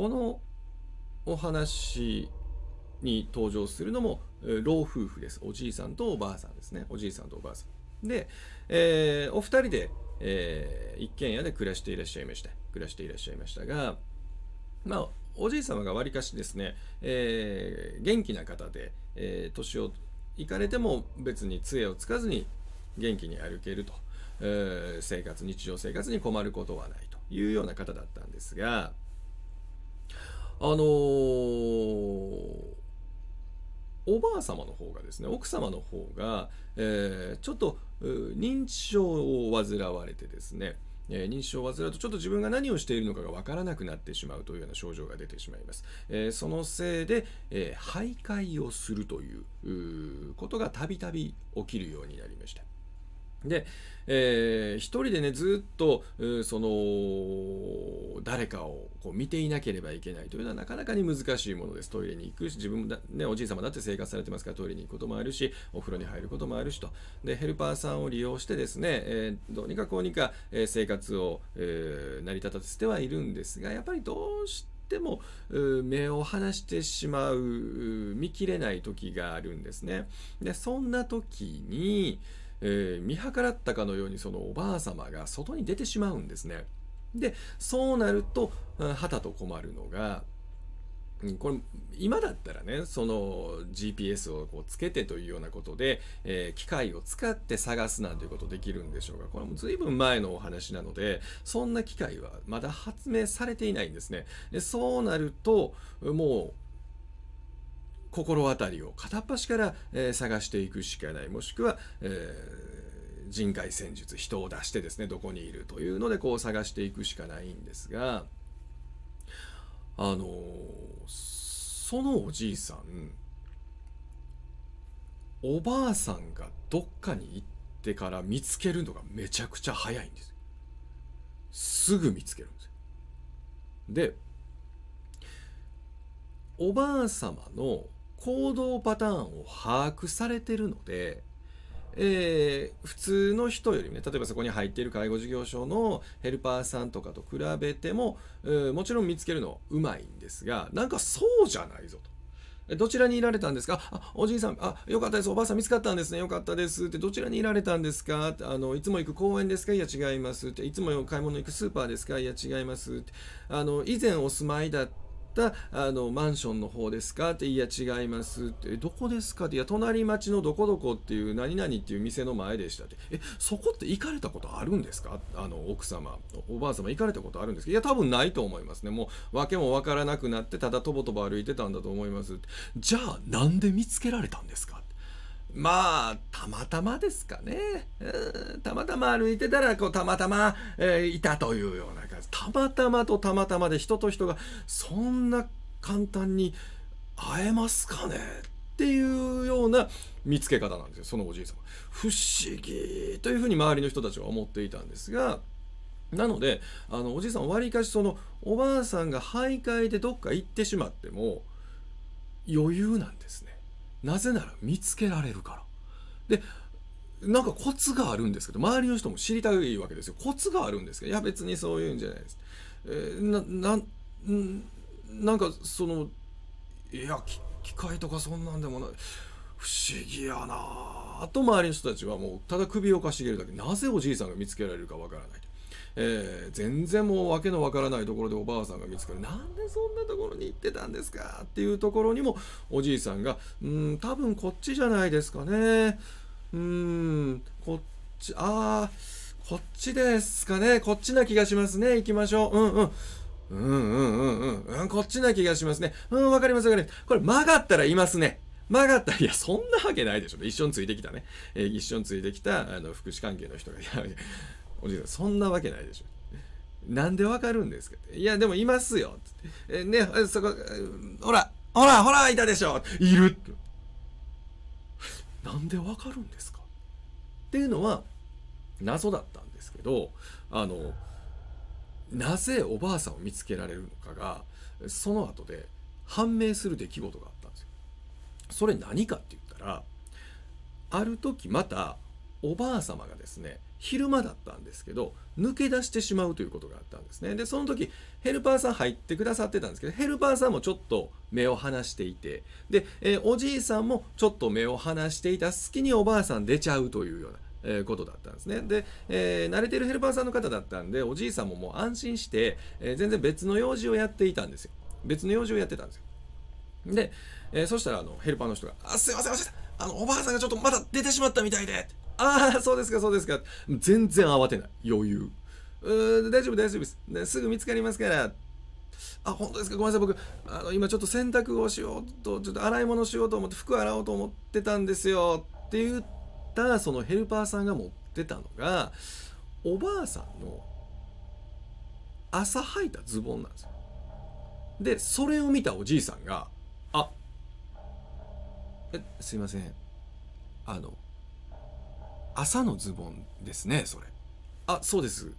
このお話に登場するのも老夫婦ですおじいさんとおばあさんですねおじいさんとおばあさんで、えー、お二人で、えー、一軒家で暮らしていらっしゃいました暮らしていらっしゃいましたがまあおじい様がわりかしですね、えー、元気な方で、え年をいかれても別に杖をつかずに元気に歩けると、え生活日常生活に困ることはないというような方だったんですがあのー、おばあ様の方がですね奥様の方が、えー、ちょっと認知症を患われてですね、え認知症を患うとちょっと自分が何をしているのかが分からなくなってしまうというような症状が出てしまいます、えー、そのせいで、えー、徘徊をするということがたびたび起きるようになりましたで、えー、一人でね、ずっと、その、誰かをこう見ていなければいけないというのはなかなかに難しいものです。トイレに行くし、自分だ、ね、おじい様だって生活されてますから、トイレに行くこともあるし、お風呂に入ることもあるしと。で、ヘルパーさんを利用してですね、えー、どうにかこうにか、えー、生活を、えー、成り立たせてはいるんですが、やっぱりどうしても目を離してしまう見切れない時があるんですね。でそんな時に、えー、見計らったかのようにそのおばあ様が外に出てしまうんですね。でそうなるとはたと困るのがこれ今だったらねその GPS をこうつけてというようなことで、えー、機械を使って探すなんていうことできるんでしょうがこれも随分前のお話なのでそんな機械はまだ発明されていないんですねでそうなるとも心当たりを片っ端から、えー、探していくしかないもしくは、えー、人海戦術人を出してですねどこにいるというのでこう探していくしかないんですがあのー、そのおじいさんおばあさんがどっかに行ってから見つけるのがめちゃくちゃ早いんですすぐ見つけるんですでおばあ様の行動パターンを把握されてるので、えー、普通の人よりね例えばそこに入っている介護事業所のヘルパーさんとかと比べても、えー、もちろん見つけるのうまいんですがなんかそうじゃないぞと。どちらにいられたんですかあ、おじいさん、あ、よかったです。おばあさん見つかったんですね。よかったです。って、どちらにいられたんですかあの、いつも行く公園ですかいや、違います。って、いつも買い物行くスーパーですかいや、違います。って、あの、以前お住まいだったったあのマンションの方ですかって「いや違います」って「どこですか?」って「いや隣町のどこどこっていう何々っていう店の前でした」って「えそこって行かれたことあるんですかあの奥様おばあ様行かれたことあるんですか?」いや多分ないと思いますねもう訳も分からなくなってただとぼとぼ歩いてたんだと思います」じゃあなんで見つけられたんですか?」まあ、たまたまですかね。たまたま歩いてたら、こう、たまたま、えー、いたというような感じ。たまたまとたまたまで人と人が、そんな簡単に会えますかねっていうような見つけ方なんですよ、そのおじいさま。不思議というふうに周りの人たちは思っていたんですが、なので、あの、おじいさん、わりかしその、おばあさんが徘徊でどっか行ってしまっても、余裕なんですね。なぜなら見つけられるから。で、なんかコツがあるんですけど、周りの人も知りたいわけですよ。コツがあるんですけど、いや別にそういうんじゃないです。えー、な、なんかその、いや、機械とかそんなんでもない。不思議やなぁと周りの人たちはもうただ首をかしげるだけなぜおじいさんが見つけられるかわからないえー、全然もう訳のわからないところでおばあさんが見つかるなんでそんなところに行ってたんですかっていうところにもおじいさんがうん多分こっちじゃないですかねうんこっちああこっちですかねこっちな気がしますね行きましょううんうんうんうんうんうん。こっちな気がしますね。うん、わかりますわかります。これ曲がったらいますね。曲がったら、いや、そんなわけないでしょ。一緒についてきたね。えー、一緒についてきた、あの、福祉関係の人が、おじいさん、そんなわけないでしょ。なんでわかるんですかいや、でもいますよ。え、ね、そこ、ほら、ほら、ほら、いたでしょいるなんでわかるんですかっていうのは、謎だったんですけど、あの、なぜおばあさんを見つけられるのかが、その後で判明する出来事があったんですよ。それ何かって言ったら、ある時またおばあ様がですね昼間だったんですけど抜け出してしまうということがあったんですねでその時ヘルパーさん入ってくださってたんですけどヘルパーさんもちょっと目を離していてで、えー、おじいさんもちょっと目を離していた隙におばあさん出ちゃうというようなえー、ことだったんですね。で、えー、慣れてるヘルパーさんの方だったんで、おじいさんももう安心して、えー、全然別の用事をやっていたんですよ。別の用事をやってたんですよ。で、えそしたらあのヘルパーの人が、あ、すいません、おん、あの、おばあさんがちょっとまだ出てしまったみたいで、ああ、そうですか、そうですか。全然慌てない。余裕。うー大丈夫、大丈夫です。すぐ見つかりますから。あ、本当ですかごめんなさい。僕、あの、今ちょっと洗濯をしようと、ちょっと洗い物しようと思って、服洗おうと思ってたんですよ。って言った、そのヘルパーさんが持ってたのが、おばあさんの朝履いたズボンなんですよ。で、それを見たおじいさんが、あ、え、すいません。あの、朝のズボンですねそれあそうです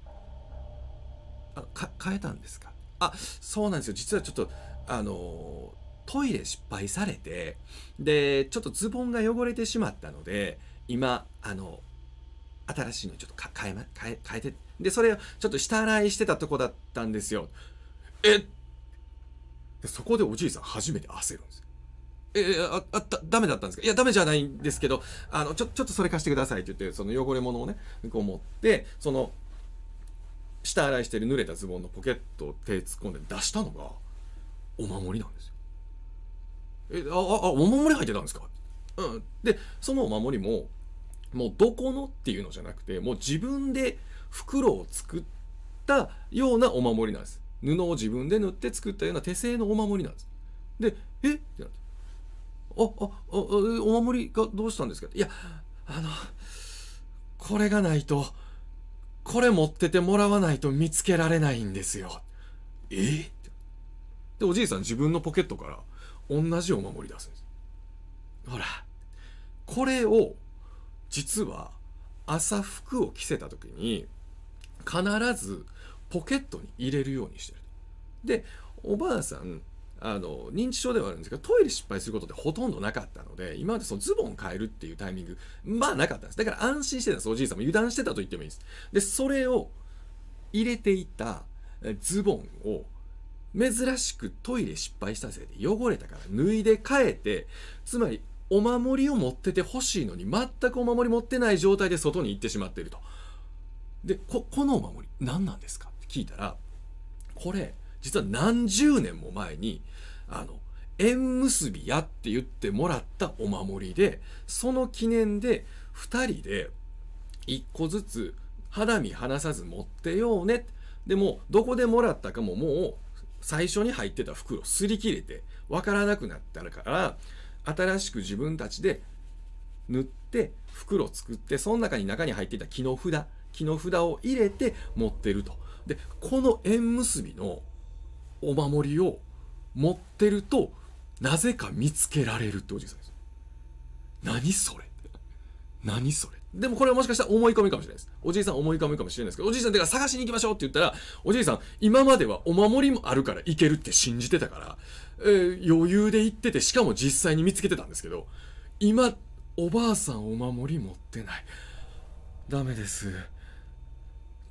あ変えたんですかあそうなんですよ実はちょっとあのトイレ失敗されてでちょっとズボンが汚れてしまったので今あの新しいのちょっと変え,、ま、変ええてでそれをちょっと下洗いしてたとこだったんですよえそこでおじいさん初めて焦るんですえー、あ、あった、ダメだったんですかいや、ダメじゃないんですけど、あの、ちょ、ちょっとそれ貸してくださいって言って、その汚れ物をね、こう持って、その、下洗いしてる濡れたズボンのポケットを手突っ込んで出したのが、お守りなんですよ。え、あ、あ、お守り入ってたんですかうん。で、そのお守りも、もうどこのっていうのじゃなくて、もう自分で袋を作ったようなお守りなんです。布を自分で塗って作ったような手製のお守りなんです。で、えってなって。おおお守りがどうしたんですかいやあのこれがないとこれ持っててもらわないと見つけられないんですよえでおじいさん自分のポケットから同じお守り出すんですほらこれを実は朝服を着せた時に必ずポケットに入れるようにしてるでおばあさんあの認知症ではあるんですけどトイレ失敗することってほとんどなかったので今までそのズボン変えるっていうタイミングまあなかったんですだから安心してたんですおじいさんも油断してたと言ってもいいですでそれを入れていたズボンを珍しくトイレ失敗したせいで汚れたから脱いで変えてつまりお守りを持っててほしいのに全くお守り持ってない状態で外に行ってしまっているとでこのお守り何なんですかって聞いたらこれ実は何十年も前にあの縁結びやって言ってもらったお守りでその記念で2人で1個ずつ肌身離さず持ってようねでもどこでもらったかももう最初に入ってた袋すり切れて分からなくなったから新しく自分たちで塗って袋作ってその中に中に入っていた木の札木の札を入れて持ってるとでこの縁結びのお守りを持ってるとなぜか見つけられるっておじいさんです何それ何それでもこれはもしかしたら思い込みかもしれないです。おじいさん思い込みかもしれないですけど、おじいさんだから探しに行きましょうって言ったら、おじいさん今まではお守りもあるから行けるって信じてたから、えー、余裕で行ってて、しかも実際に見つけてたんですけど、今、おばあさんお守り持ってない。ダメです。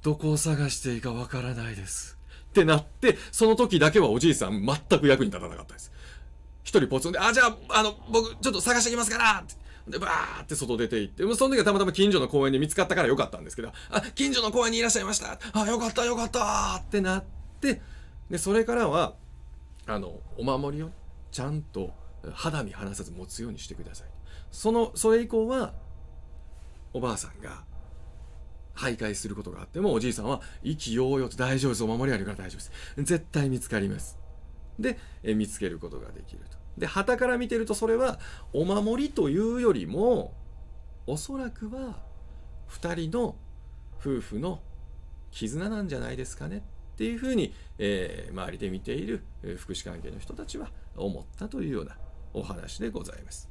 どこを探していいかわからないです。ってなって、その時だけはおじいさん全く役に立たなかったです。一人ポツンで、あ、じゃあ、あの、僕、ちょっと探してきますからで、バーって外出て行って、その時はたまたま近所の公園で見つかったからよかったんですけど、あ、近所の公園にいらっしゃいましたあ、よかったよかったってなって、で、それからは、あの、お守りをちゃんと肌身離さず持つようにしてください。その、それ以降は、おばあさんが、徘徊することがあっても、おじいさんは意気揚々と大丈夫です。お守りあるから大丈夫です。絶対見つかります。で、え見つけることができると。で、旗から見てるとそれはお守りというよりも、おそらくは2人の夫婦の絆なんじゃないですかねっていうふうに、えー、周りで見ている福祉関係の人たちは思ったというようなお話でございます。